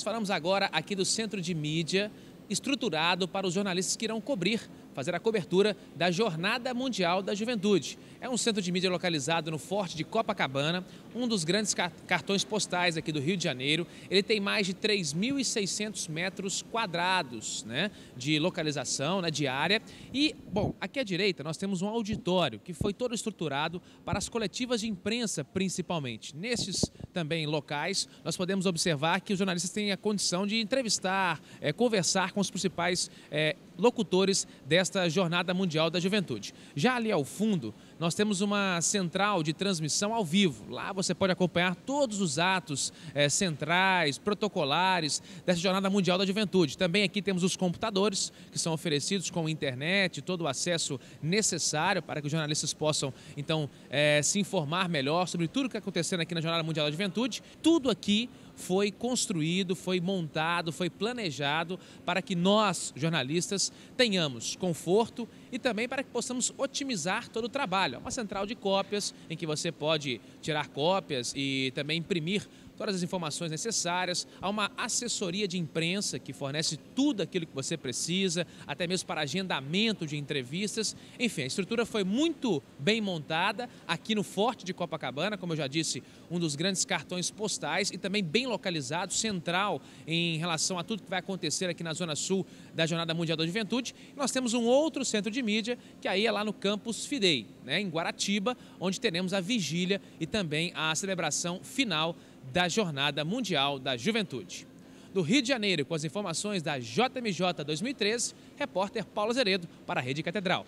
Nós falamos agora aqui do Centro de Mídia estruturado para os jornalistas que irão cobrir fazer a cobertura da Jornada Mundial da Juventude. É um centro de mídia localizado no Forte de Copacabana, um dos grandes cartões postais aqui do Rio de Janeiro. Ele tem mais de 3.600 metros quadrados né, de localização, né, de área. E, bom, aqui à direita nós temos um auditório que foi todo estruturado para as coletivas de imprensa, principalmente. Nesses também locais, nós podemos observar que os jornalistas têm a condição de entrevistar, é, conversar com os principais é, locutores desta Jornada Mundial da Juventude. Já ali ao fundo, nós temos uma central de transmissão ao vivo. Lá você pode acompanhar todos os atos é, centrais, protocolares dessa Jornada Mundial da Juventude. Também aqui temos os computadores que são oferecidos com internet, todo o acesso necessário para que os jornalistas possam, então, é, se informar melhor sobre tudo o que está acontecendo aqui na Jornada Mundial da Juventude. Tudo aqui foi construído, foi montado, foi planejado para que nós, jornalistas, tenhamos conforto e também para que possamos otimizar todo o trabalho. Trabalho. É uma central de cópias em que você pode tirar cópias e também imprimir todas as informações necessárias. Há uma assessoria de imprensa que fornece tudo aquilo que você precisa, até mesmo para agendamento de entrevistas. Enfim, a estrutura foi muito bem montada aqui no Forte de Copacabana, como eu já disse, um dos grandes cartões postais e também bem localizado, central em relação a tudo que vai acontecer aqui na Zona Sul da Jornada Mundial da Juventude. nós temos um outro centro de mídia, que aí é lá no campus Fidei, né, em Guaratiba, onde teremos a vigília e também a celebração final da Jornada Mundial da Juventude. Do Rio de Janeiro, com as informações da JMJ 2013, repórter Paulo Zeredo para a Rede Catedral.